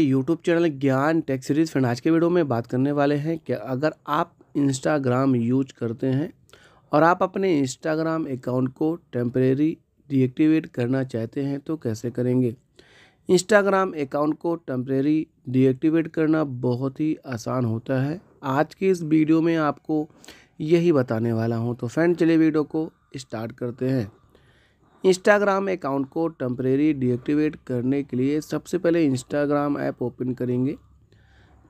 YouTube channel Gyan tech series friend आज के video में बात करने वाले हैं कि अगर आप इंस्टाग्राम यूज करते हैं और आप अपने इंस्टाग्राम अकाउंट को टेम्परेरी डीएक्टिवेट करना चाहते हैं तो कैसे करेंगे इंस्टाग्राम अकाउंट को टेम्परेरी डीएक्टिवेट करना बहुत ही आसान होता है आज के इस वीडियो में आपको यही बताने वाला हूँ तो फ्रेंड चले वीडियो को स्टार्ट करते हैं इंस्टाग्राम अकाउंट को टम्प्रेरी डीएक्टिवेट करने के लिए सबसे पहले इंस्टाग्राम ऐप ओपन करेंगे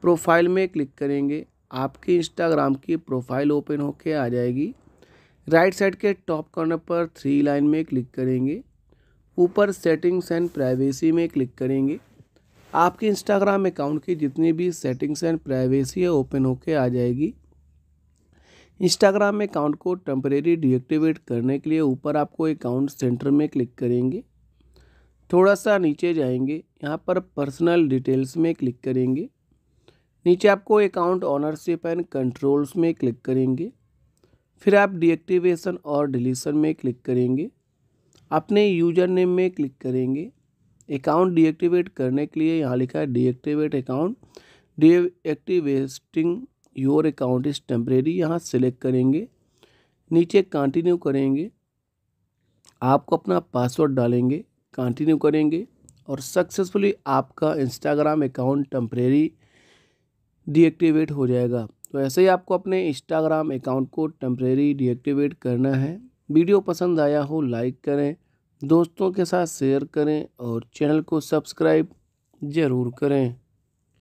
प्रोफाइल में क्लिक करेंगे आपकी इंस्टाग्राम की प्रोफाइल ओपन होके आ जाएगी राइट साइड के टॉप कॉर्नर पर थ्री लाइन में क्लिक करेंगे ऊपर सेटिंग्स एंड प्राइवेसी में क्लिक करेंगे आपके इंस्टाग्राम अकाउंट की जितनी भी सेटिंग्स एंड प्राइवेसी है ओपन होके आ जाएगी इंस्टाग्राम अकाउंट को टेम्परेरी डिएक्टिवेट करने के लिए ऊपर आपको अकाउंट सेंटर में क्लिक करेंगे थोड़ा सा नीचे जाएंगे यहाँ पर पर्सनल डिटेल्स में क्लिक करेंगे नीचे आपको अकाउंट ऑनरशिप एंड कंट्रोल्स में क्लिक करेंगे फिर आप डीएक्टिवेशन और डिलीशन में क्लिक करेंगे अपने यूजर नेम में क्लिक करेंगे अकाउंट डीएक्टिवेट करने के लिए यहाँ लिखा है deactivate account deactivating your account is temporary यहाँ सेलेक्ट करेंगे नीचे कंटिन्यू करेंगे आपको अपना पासवर्ड डालेंगे कंटिन्यू करेंगे और सक्सेसफुली आपका इंस्टाग्राम अकाउंट टेम्प्रेरी डीएक्टिवेट हो जाएगा तो ऐसे ही आपको अपने इंस्टाग्राम अकाउंट को टेम्प्रेरी डीएक्टिवेट करना है वीडियो पसंद आया हो लाइक करें दोस्तों के साथ शेयर करें और चैनल को सब्सक्राइब ज़रूर करें